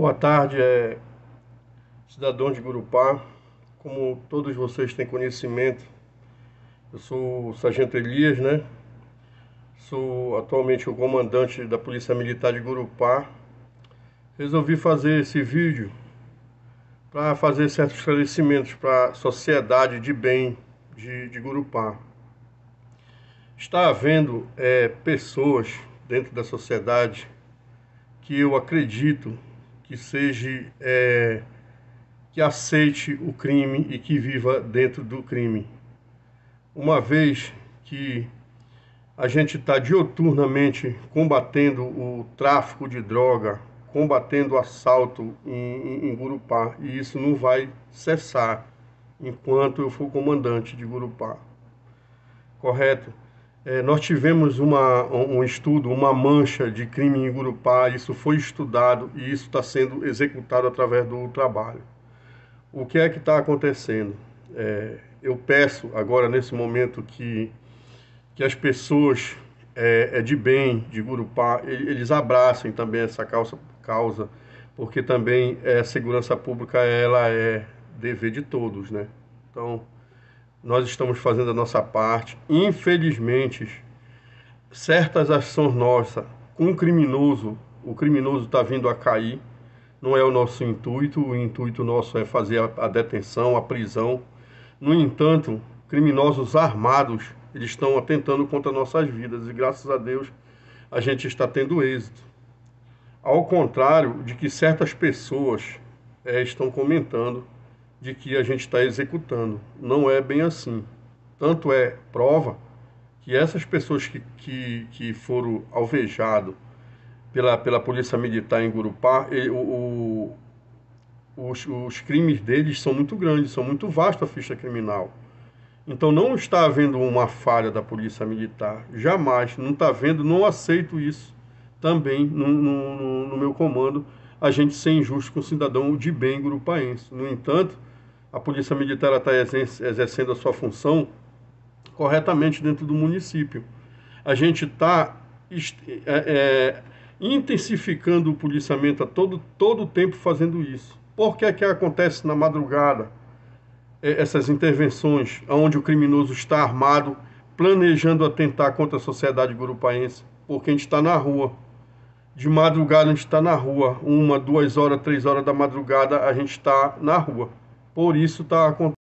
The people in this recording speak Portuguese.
Boa tarde, é, cidadão de Gurupá. Como todos vocês têm conhecimento, eu sou o Sargento Elias, né? Sou atualmente o comandante da Polícia Militar de Gurupá. Resolvi fazer esse vídeo para fazer certos esclarecimentos para a sociedade de bem de, de Gurupá. Está havendo é, pessoas dentro da sociedade que eu acredito que seja é, que aceite o crime e que viva dentro do crime. Uma vez que a gente está dioturnamente combatendo o tráfico de droga, combatendo o assalto em, em, em Gurupá, e isso não vai cessar enquanto eu for comandante de Gurupá. Correto? É, nós tivemos uma, um estudo, uma mancha de crime em Gurupá, isso foi estudado e isso está sendo executado através do trabalho. O que é que está acontecendo? É, eu peço agora, nesse momento, que, que as pessoas é, é de bem, de Gurupá, eles abracem também essa causa, causa porque também é, a segurança pública ela é dever de todos, né? Então, nós estamos fazendo a nossa parte. Infelizmente, certas ações nossas, um criminoso, o criminoso está vindo a cair, não é o nosso intuito, o intuito nosso é fazer a, a detenção, a prisão. No entanto, criminosos armados, eles estão atentando contra nossas vidas e graças a Deus a gente está tendo êxito. Ao contrário de que certas pessoas é, estão comentando, de que a gente está executando. Não é bem assim. Tanto é prova que essas pessoas que, que, que foram alvejadas pela, pela polícia militar em Gurupá, ele, o, o, os, os crimes deles são muito grandes, são muito vastos a ficha criminal. Então não está havendo uma falha da polícia militar, jamais, não está havendo, não aceito isso também no, no, no meu comando, a gente ser injusto com o cidadão de bem gurupaense. No entanto, a Polícia Militar está exercendo a sua função corretamente dentro do município. A gente tá está é, é, intensificando o policiamento a todo, todo o tempo fazendo isso. Por que, é que acontece na madrugada é, essas intervenções onde o criminoso está armado, planejando atentar contra a sociedade gurupaense? Porque a gente está na rua. De madrugada a gente está na rua. Uma, duas horas, três horas da madrugada a gente está na rua. Por isso está acontecendo.